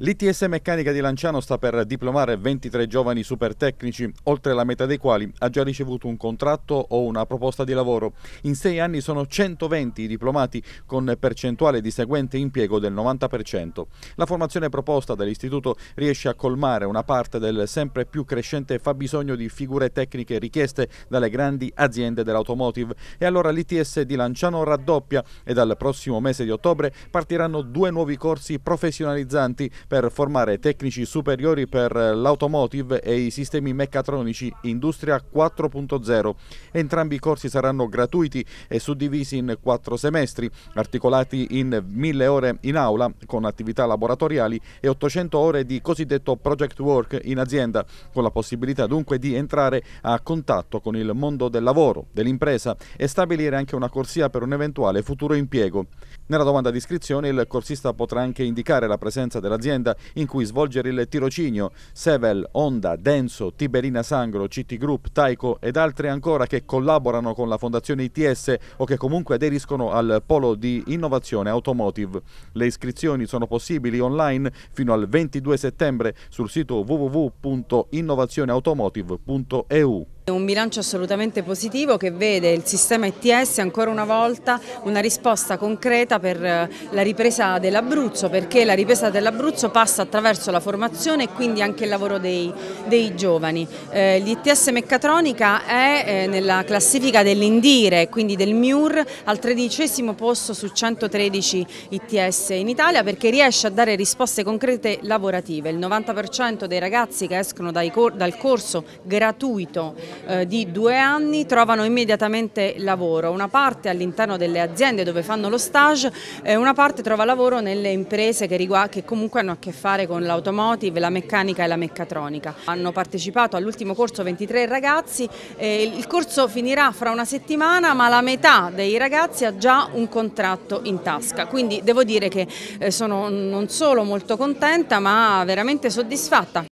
L'ITS Meccanica di Lanciano sta per diplomare 23 giovani super tecnici, oltre la metà dei quali ha già ricevuto un contratto o una proposta di lavoro. In sei anni sono 120 i diplomati con percentuale di seguente impiego del 90%. La formazione proposta dall'istituto riesce a colmare una parte del sempre più crescente fabbisogno di figure tecniche richieste dalle grandi aziende dell'automotive e allora l'ITS di Lanciano raddoppia e dal prossimo mese di ottobre partiranno due nuovi corsi professionalizzanti per formare tecnici superiori per l'automotive e i sistemi meccatronici Industria 4.0. Entrambi i corsi saranno gratuiti e suddivisi in quattro semestri, articolati in mille ore in aula con attività laboratoriali e 800 ore di cosiddetto project work in azienda, con la possibilità dunque di entrare a contatto con il mondo del lavoro, dell'impresa e stabilire anche una corsia per un eventuale futuro impiego. Nella domanda di iscrizione il corsista potrà anche indicare la presenza dell'azienda azienda in cui svolgere il tirocinio, Sevel, Honda, Denso, Tiberina Sangro, CT Group, Taico ed altre ancora che collaborano con la Fondazione ITS o che comunque aderiscono al polo di innovazione automotive. Le iscrizioni sono possibili online fino al 22 settembre sul sito www.innovazioneautomotive.eu. Un bilancio assolutamente positivo che vede il sistema ETS ancora una volta una risposta concreta per eh, la ripresa dell'Abruzzo perché la ripresa dell'Abruzzo passa attraverso la formazione e quindi anche il lavoro dei, dei giovani. Eh, L'ITS meccatronica è eh, nella classifica dell'Indire quindi del MIUR al tredicesimo posto su 113 ITS in Italia perché riesce a dare risposte concrete lavorative. Il 90% dei ragazzi che escono dai, dal corso gratuito eh, di due anni trovano immediatamente lavoro, una parte all'interno delle aziende dove fanno lo stage e una parte trova lavoro nelle imprese che, che comunque hanno a che fare con l'automotive, la meccanica e la meccatronica. Hanno partecipato all'ultimo corso 23 ragazzi, eh, il corso finirà fra una settimana ma la metà dei ragazzi ha già un contratto in tasca, quindi devo dire che eh, sono non solo molto contenta ma veramente soddisfatta